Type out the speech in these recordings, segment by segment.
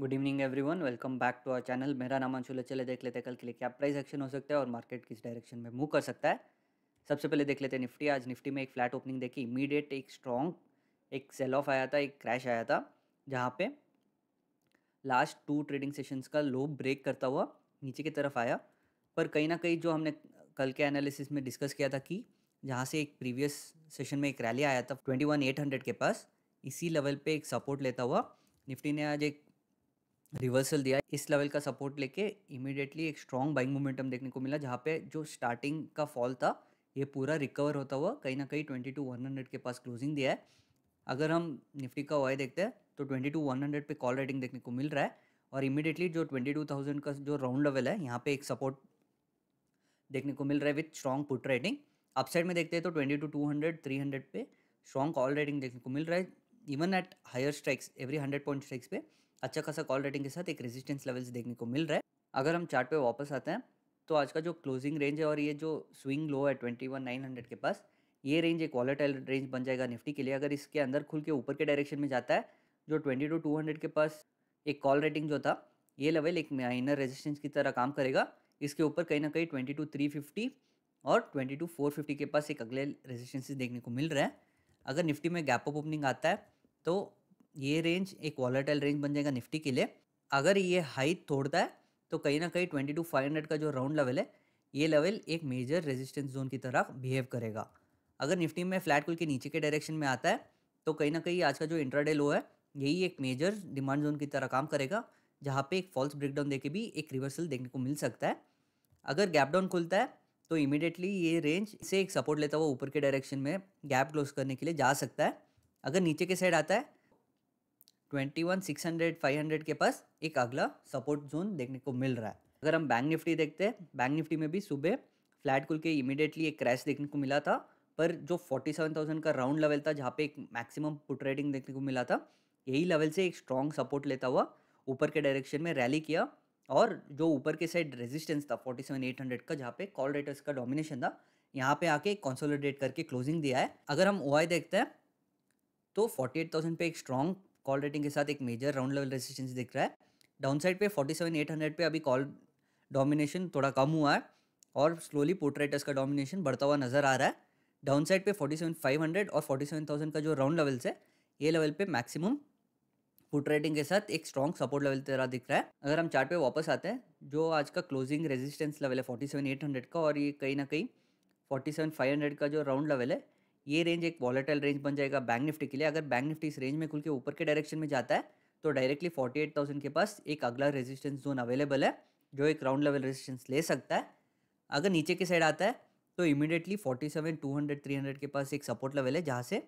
good evening everyone welcome back to our channel मेरा नाम अंशुल चले देख लेते हैं कल के लिए क्या प्राइस एक्शन हो सकता है और मार्केट किस डायरेक्शन में मूव कर सकता है सबसे पहले देख लेते हैं निफ्टी आज निफ्टी में एक फ्लैट ओपनिंग देखी इमीडिएट एक स्ट्रॉन्ग एक सेल ऑफ आया था एक क्रैश आया था जहाँ पे लास्ट टू ट्रेडिंग सेशंस का लो ब्रेक करता हुआ नीचे की तरफ आया पर कहीं ना कहीं जो हमने कल के एनालिसिस में डिस्कस किया था कि जहाँ से एक प्रीवियस सेशन में एक रैली आया था ट्वेंटी वन एट हंड्रेड के पास इसी लेवल पर एक सपोर्ट लेता हुआ निफ्टी ने आज एक रिवर्सल दिया इस लेवल का सपोर्ट लेके इमीडिएटली एक स्ट्रॉन्ग बाइंग मोमेंटम देखने को मिला जहाँ पे जो स्टार्टिंग का फॉल था ये पूरा रिकवर होता हुआ कहीं ना कहीं ट्वेंटी टू वन हंड्रेड के पास क्लोजिंग दिया है अगर हम निफ्टी का वाई देखते हैं तो ट्वेंटी टू वन हंड्रेड पर कॉल राइटिंग देखने को मिल रहा है और इमीडिएटली जो ट्वेंटी टू थाउजेंड का जो राउंड लेवल है यहाँ पे एक सपोर्ट देखने को मिल रहा है with strong put writing upside में देखते हैं तो twenty two two hundred three hundred पे स्ट्रॉन्ग कॉल राइटिंग देखने को मिल रहा है even at higher strikes every hundred point strikes पे अच्छा खासा कॉल रेटिंग के साथ एक रेजिस्टेंस लेवल्स देखने को मिल रहा है अगर हम चार्ट पे वापस आते हैं तो आज का जो क्लोजिंग रेंज है और ये जो स्विंग लो है ट्वेंटी वन नाइन हंड्रेड के पास ये रेंज एक वॉलेटाइल रेंज बन जाएगा निफ्टी के लिए अगर इसके अंदर खुल के ऊपर के डायरेक्शन में जाता है जो ट्वेंटी टू टू हंड्रेड के पास एक कॉल रेटिंग जो था ये लेवल एक माइनर रेजिस्टेंस की तरह काम करेगा इसके ऊपर कहीं ना कहीं ट्वेंटी टू थ्री फिफ्टी और ट्वेंटी टू फोर फिफ्टी के पास एक अगले रेजिस्टेंसेस देखने को मिल रहा है अगर निफ्टी में गैप अप ओपनिंग आता है तो ये रेंज एक वॉलेटाइल रेंज बन जाएगा निफ्टी के लिए अगर ये हाई तोड़ता है तो कहीं ना कहीं ट्वेंटी टू फाइव हंड्रेड का जो राउंड लेवल है ये लेवल एक मेजर रेजिस्टेंस जोन की तरह बिहेव करेगा अगर निफ्टी में फ्लैट खुल के नीचे के डायरेक्शन में आता है तो कहीं ना कहीं आज का जो इंट्राडे लो है यही एक मेजर डिमांड जोन की तरह काम करेगा जहाँ पे एक फॉल्स ब्रेकडाउन देके भी एक रिवर्सल देखने को मिल सकता है अगर गैप डाउन खुलता है तो इमिडिएटली ये रेंज से एक सपोर्ट लेता हुआ ऊपर के डायरेक्शन में गैप क्लोज करने के लिए जा सकता है अगर नीचे के साइड आता है twenty one six hundred five hundred के पास एक अगला सपोर्ट जोन देखने को मिल रहा है अगर हम बैंक निफ्टी देखते हैं बैंक निफ्टी में भी सुबह फ्लैट खुल के इमिडिएटली एक क्रैश देखने को मिला था पर जो फोर्टी सेवन थाउजेंड का राउंड लेवल था जहाँ पे एक मैक्सिमम पुट रेटिंग देखने को मिला था यही लेवल से एक स्ट्रॉन्ग सपोर्ट लेता हुआ ऊपर के डायरेक्शन में रैली किया और जो ऊपर के साइड रेजिस्टेंस था फोर्टी सेवन एट हंड्रेड का जहाँ पे कॉल रेटर्स का डोमिनेशन था यहाँ पे आके कंसोलिडेट करके क्लोजिंग दिया है अगर हम ओ देखते हैं तो एट थाउजेंड पे एक स्ट्रॉन्ग कॉल रेटिंग के साथ एक मेजर राउंड लेवल रेजिस्टेंस दिख रहा है डाउन साइड पर सेवन एट हंड्रेड पर अभी कॉल डोमिनेशन थोड़ा कम हुआ है और स्लोली पोर्ट्रेटर्स का डोमिनेशन बढ़ता हुआ नजर आ रहा है डाउन साइड पर फोर्टी सेवन फाइव हंड्रेड और फोर्टी सेवन थाउजेंड का जो राउंड लेवल्स है ये लेवल पे मैक्सिमम फुट रेटिंग के साथ एक स्ट्रॉन्ग सपोर्ट लेवल तेरा दिख रहा है अगर हम चार्ट पे वापस आते हैं जो आज का क्लोजिंग रेजिस्टेंस लेवल है फोर्टी सेवन एट हंड्रेड का और ये कहीं ना कहीं फोर्टी सेवन फाइव हंड्रेड का जो राउंड लेवल है ये रेंज एक वॉलेटाइल रेंज बन जाएगा बैंक निफ्टी के लिए अगर बैंक निफ्टी इस रेंज में खुल के ऊपर के डायरेक्शन में जाता है तो डायरेक्टली फोर्टी एट थाउजेंड के पास एक अगला रेजिस्टेंस जोन अवेलेबल है जो एक राउंड लेवल रेजिस्टेंस ले सकता है अगर नीचे की साइड आता है तो immediately forty seven two hundred three hundred के पास एक सपोर्ट लेवल है जहाँ से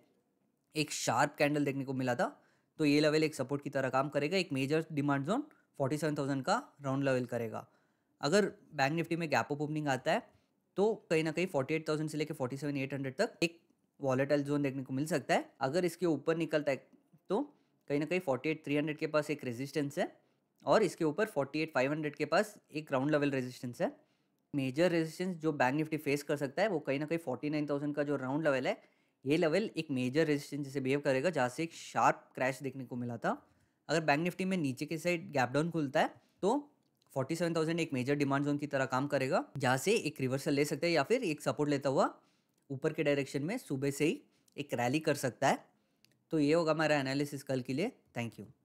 एक शार्प कैंडल देखने को मिला था तो ये लेवल एक सपोर्ट की तरह काम करेगा एक मेजर डिमांड जोन 47,000 का राउंड लेवल करेगा अगर बैंक निफ्टी में गैप ओपनिंग आता है तो कहीं ना कहीं 48,000 से लेकर 47,800 तक एक वॉलेटाइल जोन देखने को मिल सकता है अगर इसके ऊपर निकलता है तो कहीं ना कहीं फोर्टी हंड्रेड के पास एक रेजिस्टेंस है और इसके ऊपर फोर्टी एट फाइव हंड्रेड के पास एक राउंड लेवल रेजिस्टेंस है मेजर रेजिस्टेंस जो बैंक निफ्टी फेस कर सकता है वो कहीं ना कहीं फोर्टी नाइन थाउजेंड का जो राउंड लेवल है ये लेवल एक मेजर रेजिस्टेंस जैसे बिहेव करेगा जहाँ से एक शार्प क्रैश देखने को मिला था अगर बैंक निफ्टी में नीचे के साइड गैप डाउन खुलता है तो 47,000 एक मेजर डिमांड जोन की तरह काम करेगा जहाँ से एक रिवर्सल ले सकता है या फिर एक सपोर्ट लेता हुआ ऊपर के डायरेक्शन में सुबह से ही एक रैली कर सकता है तो ये होगा हमारा एनालिसिस कल के लिए थैंक यू